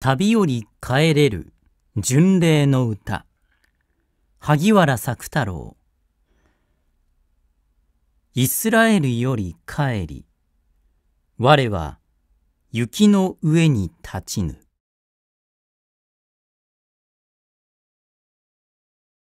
旅より帰れる巡礼の歌萩原作太郎イスラエルより帰り我は雪の上に立ちぬ